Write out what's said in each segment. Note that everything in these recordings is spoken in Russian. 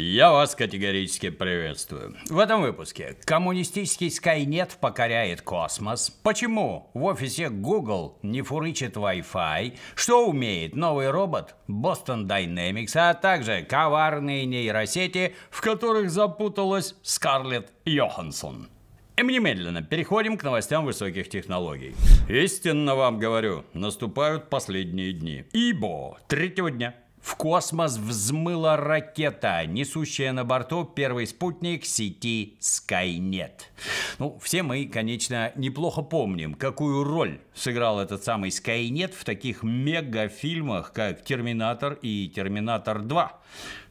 Я вас категорически приветствую. В этом выпуске коммунистический Skynet покоряет космос. Почему в офисе Google не фурычит Wi-Fi? Что умеет новый робот Boston Dynamics, а также коварные нейросети, в которых запуталась Скарлетт Йоханссон? И мы немедленно переходим к новостям высоких технологий. Истинно вам говорю, наступают последние дни. Ибо третьего дня в космос взмыла ракета, несущая на борту первый спутник сети Skynet. Ну, все мы, конечно, неплохо помним, какую роль сыграл этот самый Skynet в таких мегафильмах, как «Терминатор» и «Терминатор 2»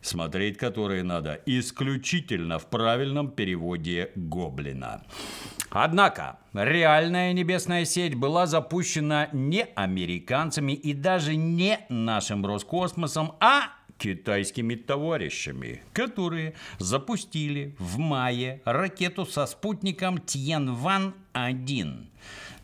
смотреть которые надо исключительно в правильном переводе «Гоблина». Однако, реальная небесная сеть была запущена не американцами и даже не нашим Роскосмосом, а китайскими товарищами, которые запустили в мае ракету со спутником Тьенван-1.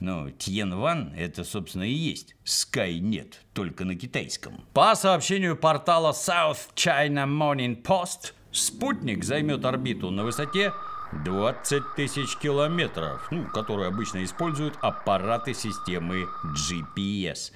Ну, Тьенван – это, собственно, и есть Skynet, только на китайском. По сообщению портала South China Morning Post, спутник займет орбиту на высоте 20 тысяч километров, ну, которые обычно используют аппараты системы GPS.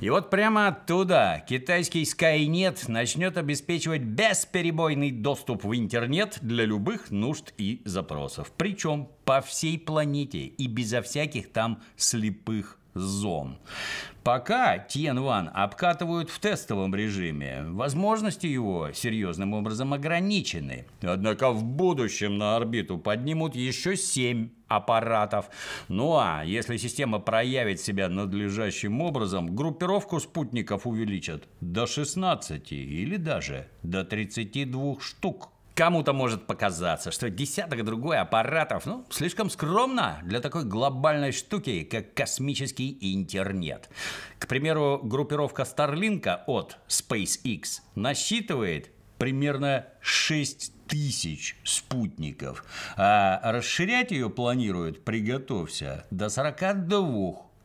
И вот прямо оттуда китайский Skynet начнет обеспечивать бесперебойный доступ в интернет для любых нужд и запросов. Причем по всей планете и безо всяких там слепых зон. Пока Тьенван обкатывают в тестовом режиме, возможности его серьезным образом ограничены. Однако в будущем на орбиту поднимут еще семь аппаратов. Ну а если система проявит себя надлежащим образом, группировку спутников увеличат до 16 или даже до 32 штук. Кому-то может показаться, что десяток другой аппаратов, ну, слишком скромно для такой глобальной штуки, как космический интернет. К примеру, группировка Starlink от SpaceX насчитывает примерно 6 тысяч спутников. А расширять ее планируют, приготовься, до 42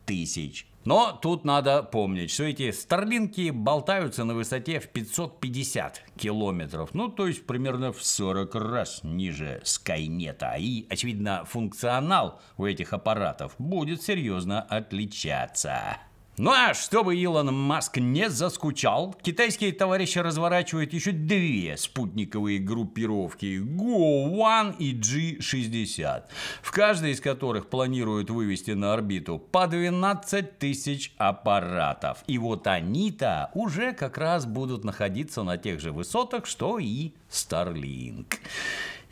тысяч но тут надо помнить, что эти старлинки болтаются на высоте в 550 километров, ну то есть примерно в 40 раз ниже Скайнета. И, очевидно, функционал у этих аппаратов будет серьезно отличаться. Ну а чтобы Илон Маск не заскучал, китайские товарищи разворачивают еще две спутниковые группировки Go-1 и G-60, в каждой из которых планируют вывести на орбиту по 12 тысяч аппаратов. И вот они-то уже как раз будут находиться на тех же высотах, что и Starlink.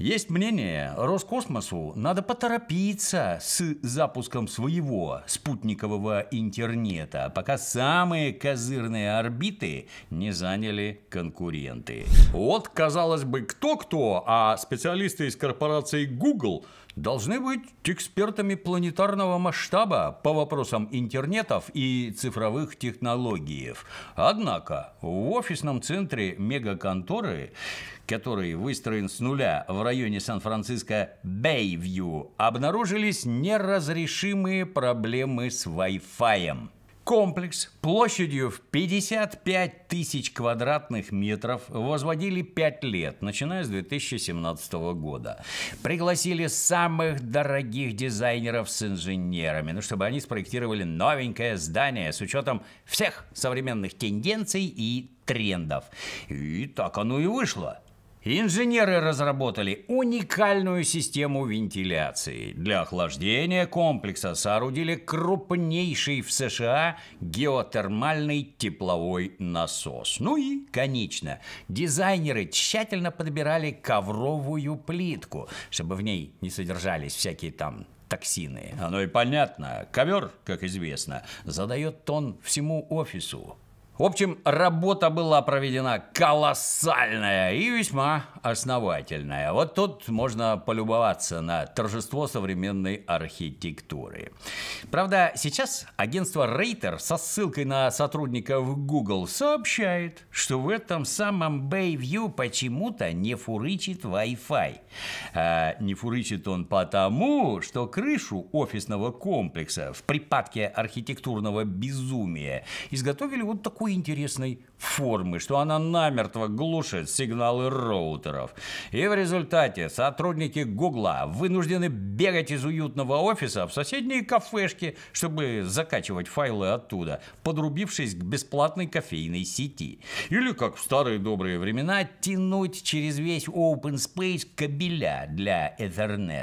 Есть мнение, Роскосмосу надо поторопиться с запуском своего спутникового интернета, пока самые козырные орбиты не заняли конкуренты. Вот, казалось бы, кто-кто, а специалисты из корпорации Google должны быть экспертами планетарного масштаба по вопросам интернетов и цифровых технологий. Однако в офисном центре мегаконторы который выстроен с нуля в районе Сан-Франциско Бейвью, обнаружились неразрешимые проблемы с Wi-Fi. Комплекс площадью в 55 тысяч квадратных метров возводили 5 лет, начиная с 2017 года. Пригласили самых дорогих дизайнеров с инженерами, ну, чтобы они спроектировали новенькое здание с учетом всех современных тенденций и трендов. И так оно и вышло. Инженеры разработали уникальную систему вентиляции. Для охлаждения комплекса соорудили крупнейший в США геотермальный тепловой насос. Ну и, конечно, дизайнеры тщательно подбирали ковровую плитку, чтобы в ней не содержались всякие там токсины. Оно и понятно. Ковер, как известно, задает тон всему офису. В общем, работа была проведена колоссальная и весьма основательная. Вот тут можно полюбоваться на торжество современной архитектуры. Правда, сейчас агентство Рейтер со ссылкой на сотрудников Google сообщает, что в этом самом Bayview почему-то не фурычит Wi-Fi. А не фурычит он потому, что крышу офисного комплекса в припадке архитектурного безумия изготовили вот такую такой интересной формы, что она намертво глушит сигналы роутеров. И в результате сотрудники Гугла вынуждены бегать из уютного офиса в соседние кафешки, чтобы закачивать файлы оттуда, подрубившись к бесплатной кофейной сети. Или, как в старые добрые времена, тянуть через весь open space кабеля для Ethernet.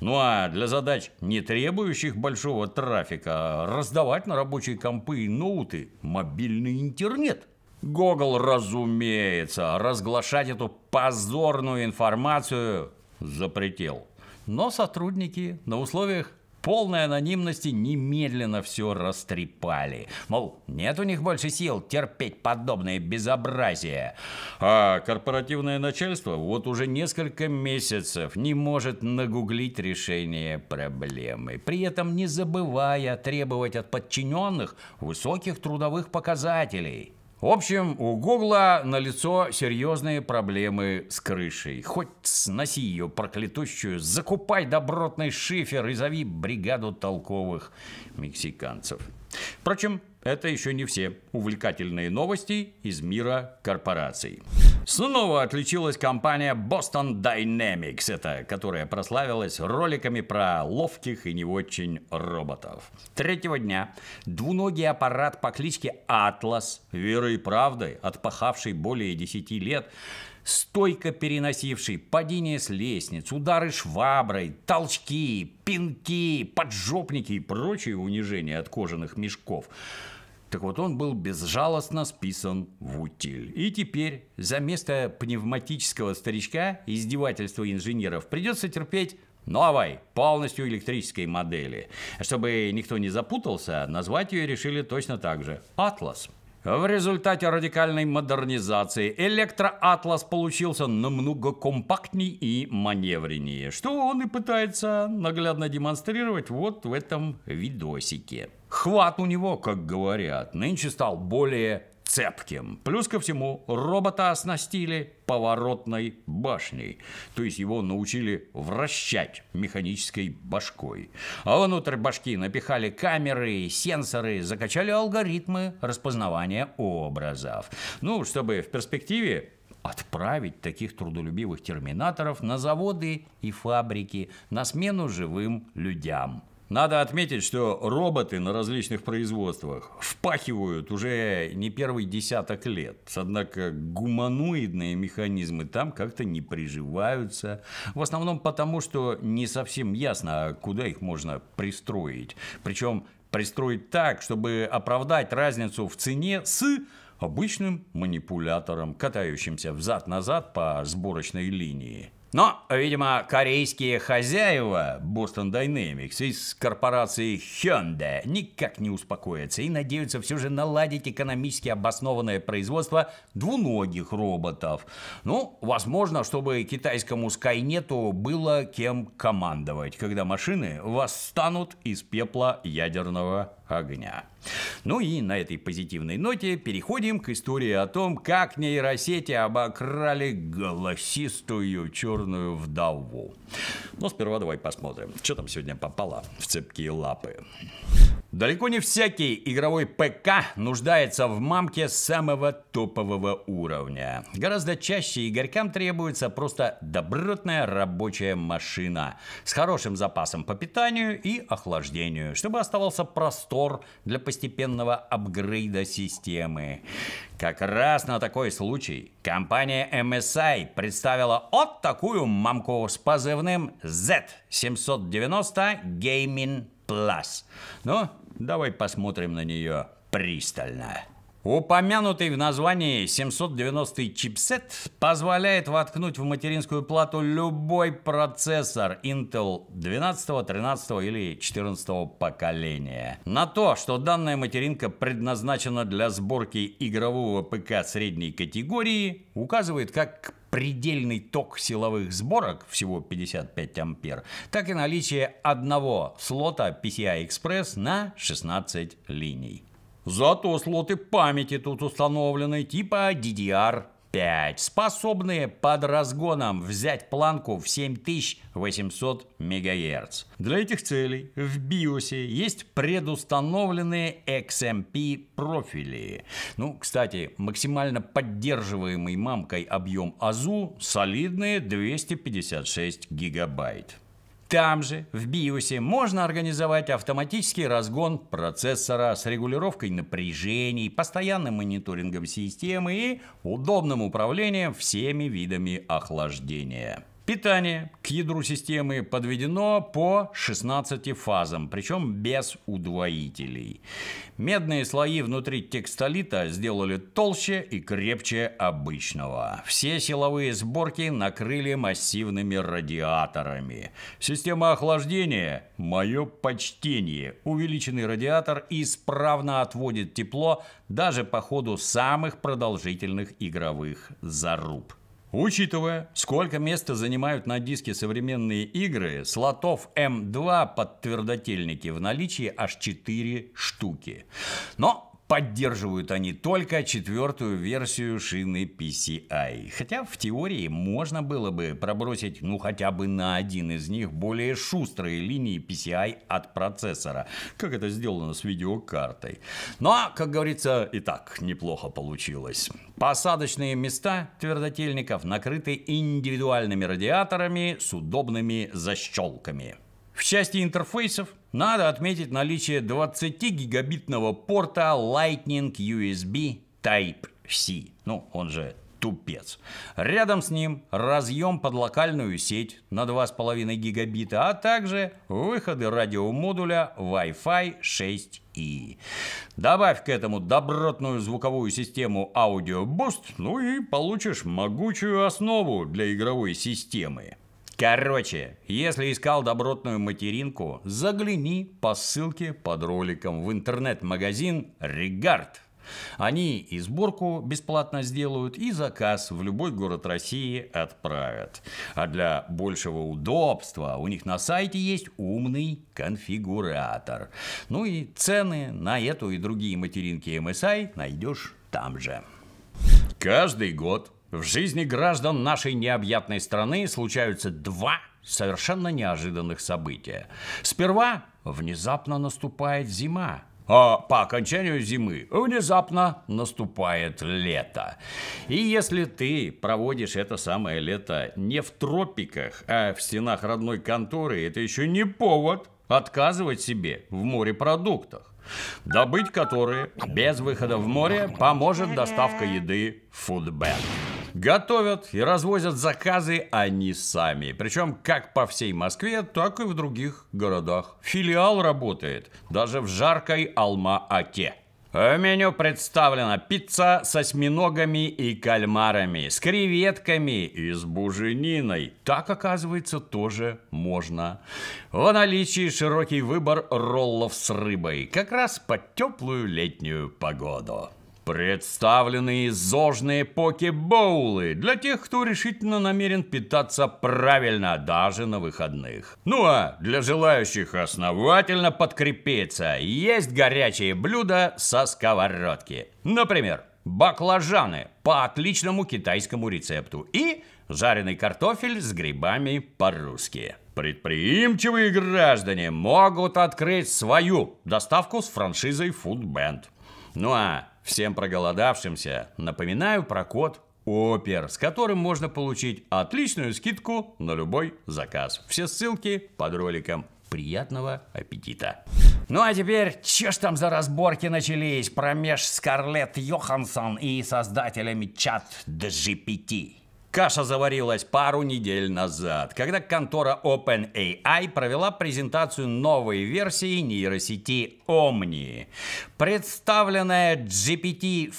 Ну а для задач, не требующих большого трафика, раздавать на рабочие компы и ноуты мобильный интернет. Гогол, разумеется, разглашать эту позорную информацию запретил. Но сотрудники на условиях полной анонимности немедленно все растрепали. Мол, нет у них больше сил терпеть подобное безобразие. А корпоративное начальство вот уже несколько месяцев не может нагуглить решение проблемы, при этом не забывая требовать от подчиненных высоких трудовых показателей. В общем, у Гугла налицо серьезные проблемы с крышей. Хоть сноси ее проклятущую, закупай добротный шифер и зови бригаду толковых мексиканцев. Впрочем, это еще не все увлекательные новости из мира корпораций. Снова отличилась компания Boston Dynamics, это которая прославилась роликами про ловких и не очень роботов. Третьего дня двуногий аппарат по кличке Атлас, верой и правдой, отпахавший более 10 лет, стойко переносивший падение с лестниц, удары шваброй, толчки, пинки, поджопники и прочие унижения от кожаных мешков – так вот, он был безжалостно списан в утиль. И теперь за место пневматического старичка издевательства инженеров придется терпеть новой, ну, полностью электрической модели. Чтобы никто не запутался, назвать ее решили точно так же – «Атлас». В результате радикальной модернизации электроатлас получился намного компактней и маневреннее, что он и пытается наглядно демонстрировать вот в этом видосике. Хват у него, как говорят, нынче стал более цепким. Плюс ко всему, робота оснастили поворотной башней. То есть его научили вращать механической башкой. А внутрь башки напихали камеры, сенсоры, закачали алгоритмы распознавания образов. Ну, чтобы в перспективе отправить таких трудолюбивых терминаторов на заводы и фабрики на смену живым людям. Надо отметить, что роботы на различных производствах впахивают уже не первый десяток лет. Однако гуманоидные механизмы там как-то не приживаются. В основном потому, что не совсем ясно, а куда их можно пристроить. Причем пристроить так, чтобы оправдать разницу в цене с обычным манипулятором, катающимся взад-назад по сборочной линии. Но, видимо, корейские хозяева Boston Dynamics из корпорации Hyundai никак не успокоятся и надеются все же наладить экономически обоснованное производство двуногих роботов. Ну, возможно, чтобы китайскому Скайнету было кем командовать, когда машины восстанут из пепла ядерного огня. Ну и на этой позитивной ноте переходим к истории о том, как нейросети обокрали голосистую черную вдову. Но ну, сперва давай посмотрим, что там сегодня попало в цепкие лапы. Далеко не всякий игровой ПК нуждается в мамке самого топового уровня. Гораздо чаще игрокам требуется просто добротная рабочая машина с хорошим запасом по питанию и охлаждению, чтобы оставался простой мотор для постепенного апгрейда системы. Как раз на такой случай компания MSI представила вот такую мамку с позывным Z790 Gaming Plus. Ну, давай посмотрим на нее пристально. Упомянутый в названии 790 чипсет позволяет воткнуть в материнскую плату любой процессор Intel 12, 13 или 14 поколения. На то, что данная материнка предназначена для сборки игрового ПК средней категории, указывает как предельный ток силовых сборок, всего 55 ампер, так и наличие одного слота PCI-Express на 16 линий. Зато слоты памяти тут установлены типа DDR5, способные под разгоном взять планку в 7800 МГц. Для этих целей в BIOS есть предустановленные XMP профили. Ну, кстати, максимально поддерживаемый мамкой объем АЗУ солидные 256 гигабайт. Там же, в BIOS, можно организовать автоматический разгон процессора с регулировкой напряжений, постоянным мониторингом системы и удобным управлением всеми видами охлаждения. Питание к ядру системы подведено по 16 фазам, причем без удвоителей. Медные слои внутри текстолита сделали толще и крепче обычного. Все силовые сборки накрыли массивными радиаторами. Система охлаждения – мое почтение. Увеличенный радиатор исправно отводит тепло даже по ходу самых продолжительных игровых заруб. Учитывая, сколько места занимают на диске современные игры, слотов М2 под твердотельники в наличии аж 4 штуки. Но Поддерживают они только четвертую версию шины PCI. Хотя в теории можно было бы пробросить ну хотя бы на один из них более шустрые линии PCI от процессора, как это сделано с видеокартой. Но, ну, а, как говорится, и так неплохо получилось. Посадочные места твердотельников накрыты индивидуальными радиаторами с удобными защелками. В части интерфейсов надо отметить наличие 20-гигабитного порта Lightning USB Type-C. Ну, он же тупец. Рядом с ним разъем под локальную сеть на 2,5 гигабита, а также выходы радиомодуля Wi-Fi 6E. Добавь к этому добротную звуковую систему Audio Boost, ну и получишь могучую основу для игровой системы. Короче, если искал добротную материнку, загляни по ссылке под роликом в интернет-магазин «Регард». Они и сборку бесплатно сделают, и заказ в любой город России отправят. А для большего удобства у них на сайте есть умный конфигуратор. Ну и цены на эту и другие материнки MSI найдешь там же. Каждый год в жизни граждан нашей необъятной страны случаются два совершенно неожиданных события. Сперва внезапно наступает зима, а по окончанию зимы внезапно наступает лето. И если ты проводишь это самое лето не в тропиках, а в стенах родной конторы, это еще не повод отказывать себе в морепродуктах, добыть которые без выхода в море поможет доставка еды в Фудбэк. Готовят и развозят заказы они сами. Причем как по всей Москве, так и в других городах. Филиал работает даже в жаркой Алма-Ате. В меню представлена пицца с осьминогами и кальмарами, с креветками и с бужениной. Так, оказывается, тоже можно. В наличии широкий выбор роллов с рыбой, как раз под теплую летнюю погоду. Представлены зожные покебоулы для тех, кто решительно намерен питаться правильно даже на выходных. Ну а для желающих основательно подкрепиться, есть горячие блюда со сковородки. Например, баклажаны по отличному китайскому рецепту и жареный картофель с грибами по-русски. Предприимчивые граждане могут открыть свою доставку с франшизой Foodband. Ну а Всем проголодавшимся напоминаю про код Опер, с которым можно получить отличную скидку на любой заказ. Все ссылки под роликом. Приятного аппетита! Ну а теперь, че ж там за разборки начались промеж Скарлетт Йоханссон и создателями чат GPT? Каша заварилась пару недель назад, когда контора OpenAI провела презентацию новой версии нейросети Omni. Представленная gpt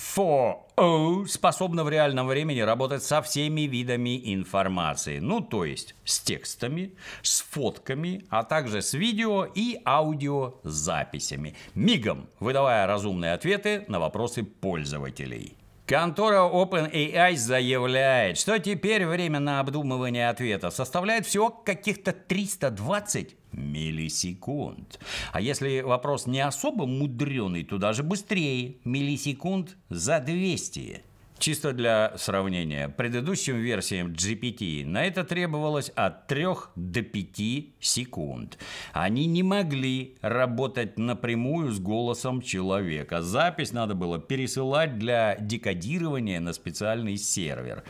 4 способна в реальном времени работать со всеми видами информации. Ну, то есть с текстами, с фотками, а также с видео и аудиозаписями. Мигом выдавая разумные ответы на вопросы пользователей. Контора OpenAI заявляет, что теперь время на обдумывание ответа составляет всего каких-то 320 миллисекунд. А если вопрос не особо мудреный, то даже быстрее. Миллисекунд за 200. Чисто для сравнения, предыдущим версиям GPT на это требовалось от 3 до 5 секунд. Они не могли работать напрямую с голосом человека. Запись надо было пересылать для декодирования на специальный сервер.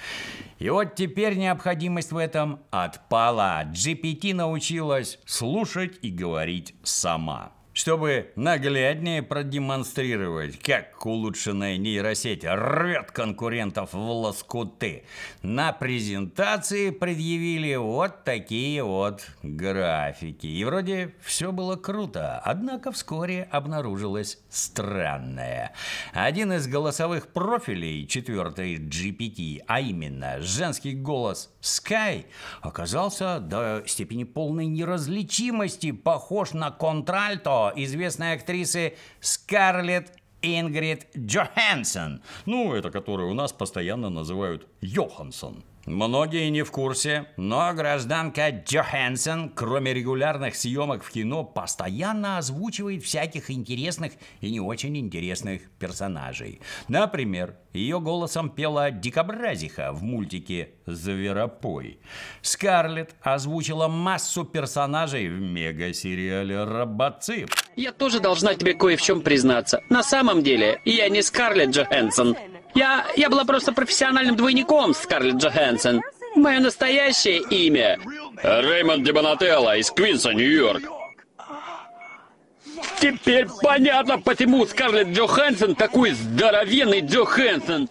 И вот теперь необходимость в этом отпала. GPT научилась слушать и говорить сама чтобы нагляднее продемонстрировать, как улучшенная нейросеть рвет конкурентов в лоскуты. На презентации предъявили вот такие вот графики. И вроде все было круто, однако вскоре обнаружилось странное. Один из голосовых профилей четвертой GPT, а именно женский голос – Скай оказался до степени полной неразличимости похож на контральто известной актрисы Скарлетт Ингрид Джохансон. Ну, это которую у нас постоянно называют Йоханссон. Многие не в курсе, но гражданка Джоханссон, кроме регулярных съемок в кино, постоянно озвучивает всяких интересных и не очень интересных персонажей. Например, ее голосом пела Дикобразиха в мультике «Зверопой». Скарлетт озвучила массу персонажей в мега-сериале «Робоцып». Я тоже должна тебе кое в чем признаться. На самом деле, я не Скарлетт Джоханссон. Я, я была просто профессиональным двойником Скарлетт Джоханссон. Мое настоящее имя... Реймонд Дебонателло из Квинса, Нью-Йорк. Теперь понятно, почему Скарлетт Джоханссон такой здоровенный Джоханссон.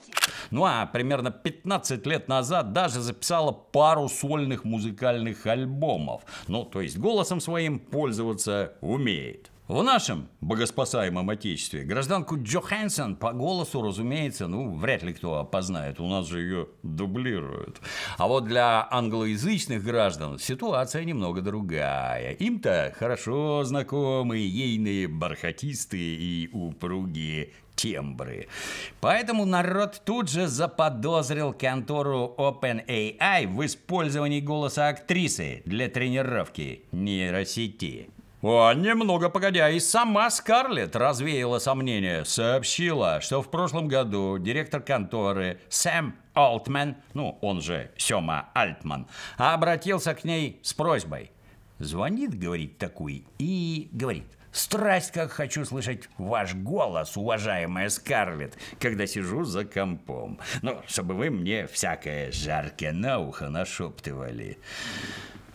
Ну а примерно 15 лет назад даже записала пару сольных музыкальных альбомов. Ну, то есть голосом своим пользоваться умеет. В нашем богоспасаемом отечестве гражданку Джохансон по голосу, разумеется, ну, вряд ли кто опознает, у нас же ее дублируют. А вот для англоязычных граждан ситуация немного другая. Им-то хорошо знакомы ейные бархатистые и упругие тембры. Поэтому народ тут же заподозрил контору OpenAI в использовании голоса актрисы для тренировки нейросети. А немного погодя, и сама Скарлетт развеяла сомнения. Сообщила, что в прошлом году директор конторы Сэм Алтман, ну, он же Сёма Альтман, обратился к ней с просьбой. Звонит, говорит, такой, и говорит, Страсть, как хочу слышать ваш голос, уважаемая Скарлетт, когда сижу за компом. Ну, чтобы вы мне всякое жаркое на ухо нашептывали.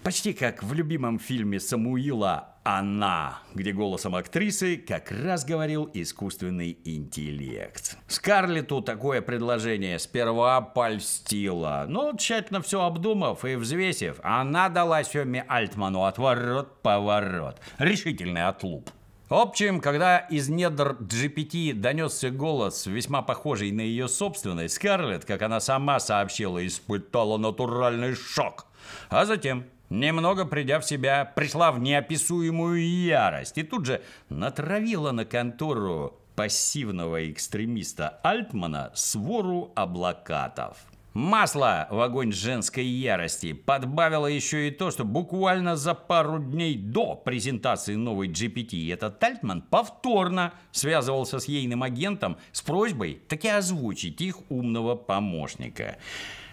Почти как в любимом фильме Самуила она, где голосом актрисы как раз говорил искусственный интеллект. Скарлету такое предложение сперва польстило, но ну, тщательно все обдумав и взвесив, она дала Семе Альтману отворот-поворот. Решительный отлуп. В общем, когда из недр GPT донесся голос, весьма похожий на ее собственный, Скарлетт, как она сама сообщила, испытала натуральный шок. А затем Немного придя в себя, пришла в неописуемую ярость и тут же натравила на контору пассивного экстремиста Альтмана свору облакатов. Масло в огонь женской ярости подбавило еще и то, что буквально за пару дней до презентации новой GPT этот Тальтман повторно связывался с ейным агентом с просьбой таки озвучить их умного помощника.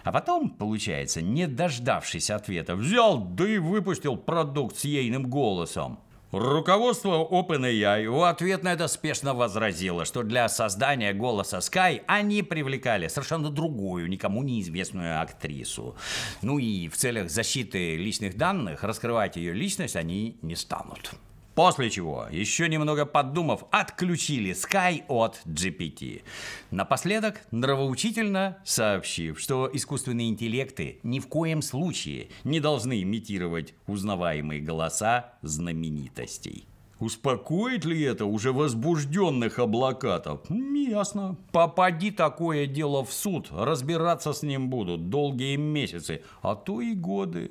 А потом, получается, не дождавшись ответа, взял, да и выпустил продукт с ейным голосом. Руководство OpenAI в ответ на это спешно возразило, что для создания голоса Sky они привлекали совершенно другую, никому неизвестную актрису. Ну и в целях защиты личных данных раскрывать ее личность они не станут. После чего, еще немного подумав, отключили Sky от GPT. Напоследок, нравоучительно сообщив, что искусственные интеллекты ни в коем случае не должны имитировать узнаваемые голоса знаменитостей. Успокоит ли это уже возбужденных облакатов? Ясно. Попади такое дело в суд, разбираться с ним будут долгие месяцы, а то и годы.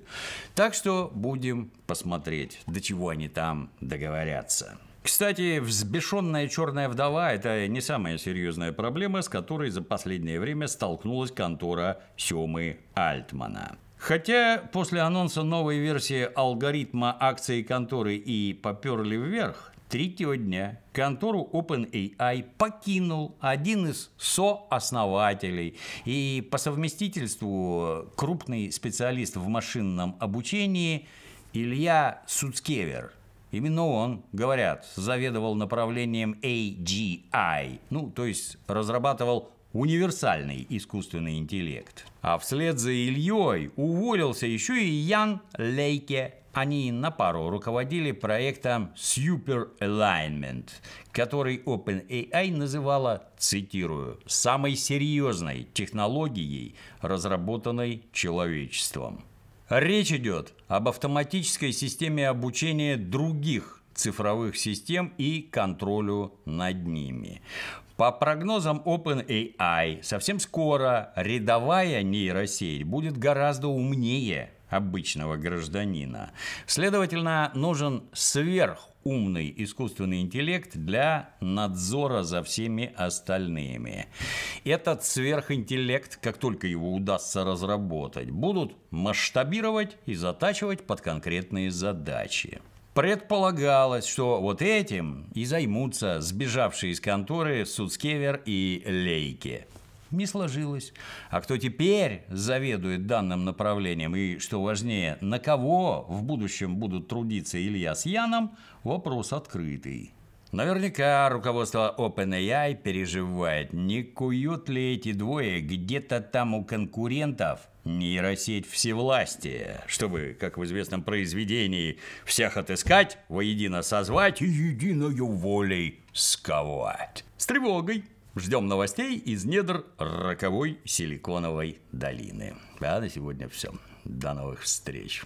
Так что будем посмотреть, до чего они там договорятся. Кстати, взбешенная черная вдова – это не самая серьезная проблема, с которой за последнее время столкнулась контора Семы Альтмана. Хотя после анонса новой версии алгоритма акции конторы и поперли вверх, третьего дня контору OpenAI покинул один из сооснователей и по совместительству крупный специалист в машинном обучении Илья Суцкевер. Именно он, говорят, заведовал направлением AGI, ну, то есть разрабатывал универсальный искусственный интеллект. А вслед за Ильей уволился еще и Ян Лейке. Они на пару руководили проектом Super Alignment, который OpenAI называла, цитирую, «самой серьезной технологией, разработанной человечеством». Речь идет об автоматической системе обучения других цифровых систем и контролю над ними. По прогнозам OpenAI, совсем скоро рядовая нейросеть будет гораздо умнее обычного гражданина. Следовательно, нужен сверхумный искусственный интеллект для надзора за всеми остальными. Этот сверхинтеллект, как только его удастся разработать, будут масштабировать и затачивать под конкретные задачи. Предполагалось, что вот этим и займутся сбежавшие из конторы Суцкевер и Лейки. Не сложилось. А кто теперь заведует данным направлением и, что важнее, на кого в будущем будут трудиться Илья с Яном, вопрос открытый. Наверняка руководство OpenAI переживает, не куют ли эти двое где-то там у конкурентов нейросеть всевластия, чтобы, как в известном произведении, всех отыскать, воедино созвать и единою волей сковать. С тревогой ждем новостей из недр роковой силиконовой долины. А на сегодня все. До новых встреч.